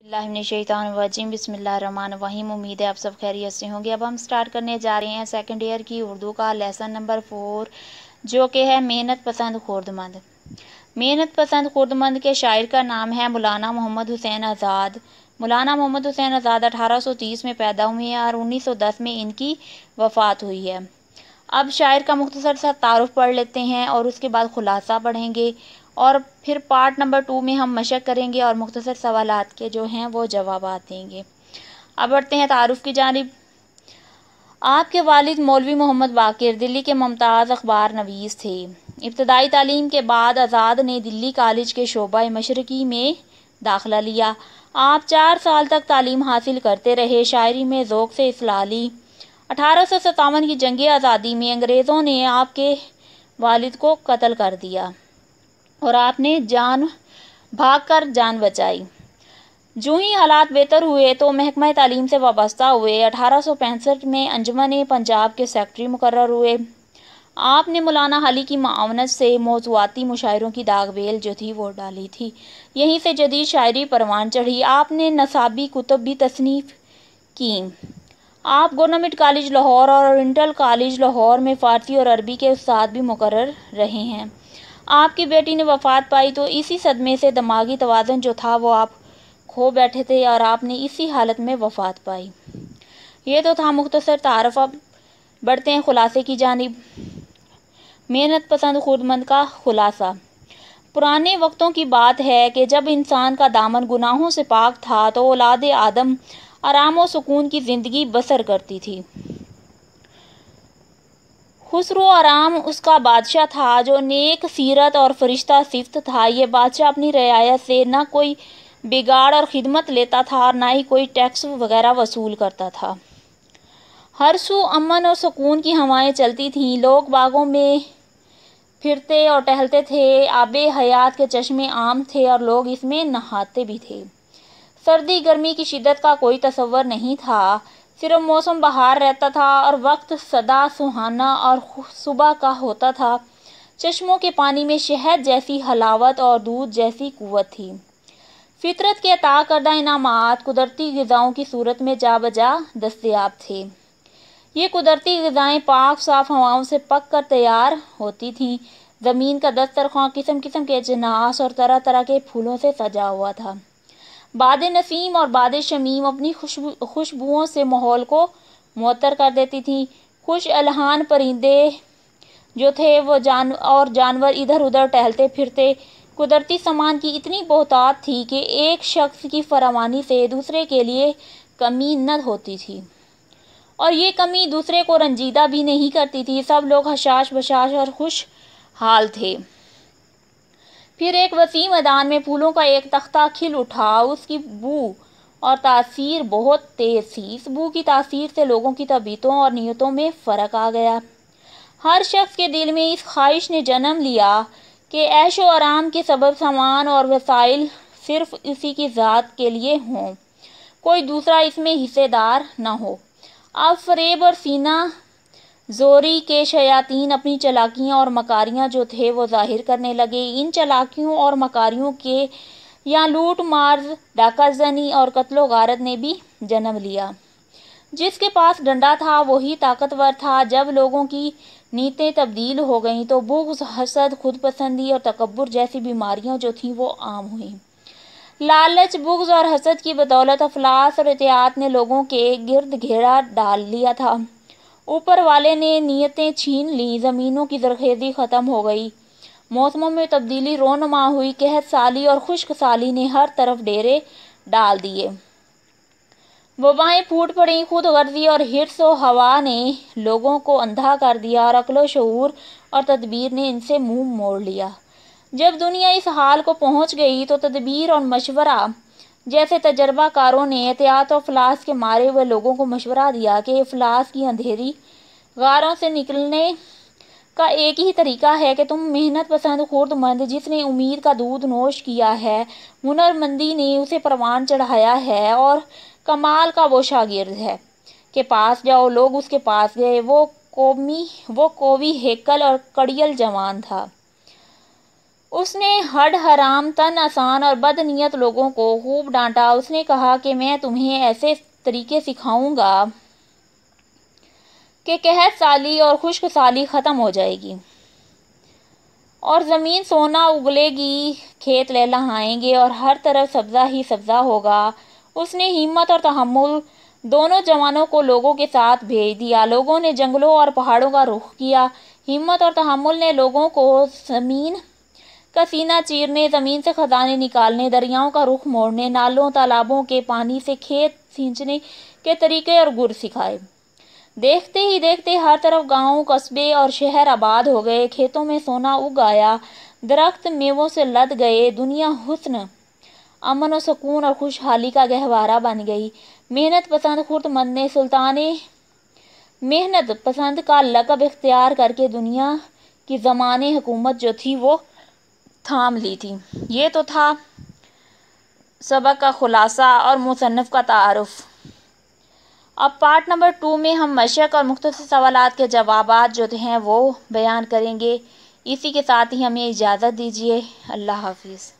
अल्लाम वहीम उम्मीद है आप सब खैरियत से होंगे अब हम स्टार्ट करने जा रहे हैं सेकंड ईयर की उर्दू का लेसन नंबर फोर जो कि है मेहनत पसंद खुर्दमंद मेहनत पसंद खुर्दमंद के शायर का नाम है मौलाना मोहम्मद हुसैन आज़ाद मौलाना मोहम्मद हुसैन आज़ाद 1830 में पैदा हुए हैं और 1910 में इनकी वफ़ात हुई है अब शायर का मुख्तसर सा तारफ़ पढ़ लेते हैं और उसके बाद ख़ुलासा पढ़ेंगे और फिर पार्ट नंबर टू में हम मशक करेंगे और मुख्तर सवाल के जो हैं वो जवाब देंगे अब बढ़ते हैं तारुफ़ की जानब आपके वालिद मौलवी मोहम्मद बाकिर दिल्ली के मुमताज़ अखबार नवीस थे इब्तदाई तालीम के बाद आज़ाद ने दिल्ली कॉलेज के शोबा मशरकी में दाखिला लिया आप चार साल तक तालीम हासिल करते रहे शायरी में ज़ोक से असलाह ली अठारह सौ सतावन की जंग आज़ादी में अंग्रेज़ों ने आपके वालिद को कत्ल कर दिया और आपने जान भाग कर जान बचाई जूँ ही हालात बेहतर हुए तो महकमा तालीम से वाबस्ता हुए अठारह में अंजमन पंजाब के सेक्रटरी मुकर हुए आपने मौलाना हाली की मावनत से मौजूदी मुशायरों की दागबेल जो थी वो डाली थी यहीं से जदीद शायरी परवान चढ़ी आपने नसाबी कुतब भी तसनीफ़ की आप गवर्नमेंट कॉलेज लाहौर और इंटर कॉलेज लाहौर में फ़ारसी और अरबी के उस्ताद भी मुकर रहे हैं आपकी बेटी ने वफ़ात पाई तो इसी सदमे से दिमागी तोज़न जो था वो आप खो बैठे थे और आपने इसी हालत में वफ़ात पाई ये तो था मुख्तसर तारफ़ अब बढ़ते हैं ख़ुलासे की जानब मेहनत पसंद खुदमंद का ख़ुलासा पुराने वक्तों की बात है कि जब इंसान का दामन गुनाहों से पाक था तो औलाद आदम आराम और सुकून की ज़िंदगी बसर करती थी खुसरो आराम उसका बादशाह था जो नेक सीरत और फरिश्ता सिफ्त था ये बादशाह अपनी रियायत से ना कोई बिगाड़ और ख़िदमत लेता था और ना ही कोई टैक्स वगैरह वसूल करता था हर सू अमन और सुकून की हवाएं चलती थीं लोग बागों में फिरते और टहलते थे आब हयात के चश्मे आम थे और लोग इसमें नहाते भी थे सर्दी गर्मी की शिद्दत का कोई तस्वर नहीं था फिर मौसम बाहर रहता था और वक्त सदा सुहाना और सुबह का होता था चश्मों के पानी में शहद जैसी हलावत और दूध जैसी कुत थी फितरत के अता करदा इनामात कुदरती गज़ाओं की सूरत में जा बजा दस्तियाब थे ये कुदरती गज़ाएँ पाक साफ हवाओं से पक कर तैयार होती थीं ज़मीन का दस्तरखा किस्म किस्म के अजनास और तरह तरह के फूलों से सजा हुआ था बाद नफ़ीम और बाद शमीम अपनी खुशबू खुशबुओं से माहौल को मअतर कर देती थी कुछ अलहान परिंदे जो थे वो जान और जानवर इधर उधर टहलते फिरते कुदरती सामान की इतनी बहुतात थी कि एक शख्स की फरावानी से दूसरे के लिए कमी न होती थी और ये कमी दूसरे को रंजीदा भी नहीं करती थी सब लोग हशाश बशाश और खुश हाल थे फिर एक वसी मैदान में फूलों का एक तख्ता खिल उठा उसकी बू और तासीर बहुत तेज़ थी इस बू की तासीर से लोगों की तबीयतों और नीयतों में फ़र्क आ गया हर शख्स के दिल में इस ख्वाहिश ने जन्म लिया कि ऐशो आराम के सबब सामान और वसाइल सिर्फ इसी की ज़ात के लिए हों कोई दूसरा इसमें हिस्सेदार ना हो अब फरेब और सीना जोरी के शयातीन अपनी चलाकियाँ और मकारियाँ जो थे वो जाहिर करने लगे इन चलाकियों और मकारियों के या लूट मार डाकाजनी और कत्लो गारत ने भी जन्म लिया जिसके पास डंडा था वही ताकतवर था जब लोगों की नीतें तब्दील हो गईं तो बुग्ज हसद खुद पसंदी और तकबर जैसी बीमारियां जो थीं वो आम हुई लालच बुग्ज और हसद की बदौलत अफलास और एहतियात ने लोगों के गिरद घेरा डाल लिया था ऊपर वाले ने नीयतें छीन ली ज़मीनों की जरखेज़ी ख़त्म हो गई मौसमों में तब्दीली रोनमा हुई कहत साली और खुश्क साली ने हर तरफ डेरे डाल दिए वबाएँ फूट पड़ी खुद गर्जी और हिरसो हवा ने लोगों को अंधा कर दिया और अकलो शूर और तदबीर ने इनसे मुंह मोड़ लिया जब दुनिया इस हाल को पहुंच गई तो तदबीर और मशवरा जैसे तजर्बाकारों ने एहतियात और फ्लास के मारे हुए लोगों को मशवरा दिया कि फ्लास की अंधेरी गारों से निकलने का एक ही तरीका है कि तुम मेहनत पसंद खुर्दमंद जिसने उम्मीद का दूध नोश किया है हुनरमंदी ने उसे परवान चढ़ाया है और कमाल का वो शागिर्द है के पास जाओ लोग उसके पास गए वो कौमी वो कोवी हेकल और कड़ियल जवान था उसने हड हराम तन आसान और बदनीयत लोगों को खूब डांटा उसने कहा कि मैं तुम्हें ऐसे तरीके सिखाऊंगा कि कहत साली और खुश्क साली ख़त्म हो जाएगी और ज़मीन सोना उगलेगी खेत आएंगे और हर तरफ सब्ज़ा ही सब्ज़ा होगा उसने हिम्मत और तहमुल दोनों जवानों को लोगों के साथ भेज दिया लोगों ने जंगलों और पहाड़ों का रुख किया हिम्मत और तहमुल ने लोगों को ज़मीन कसीना चीरने ज़मीन से खजाने निकालने दरियाओं का रुख मोड़ने नालों तालाबों के पानी से खेत सींचने के तरीके और गुर सिखाए देखते ही देखते हर तरफ गांव कस्बे और शहर आबाद हो गए खेतों में सोना उग आया दरख्त मेवों से लद गए दुनिया हुस्न अमन और सुकून और खुशहाली का गहवारा बन गई मेहनत पसंद खुर्दमंद ने सुल्ताने मेहनत पसंद का लकब इख्तियार करके दुनिया की ज़माने हुकूमत जो थी वो थाम ली थी ये तो था सबक का ख़ुलासा और मुसनफ़ का तारफ़ अब पार्ट नंबर टू में हम मशक़ और मुख्त सवाल के जवाब जो हैं वो बयान करेंगे इसी के साथ ही हमें इजाज़त दीजिए अल्लाह हाफिज़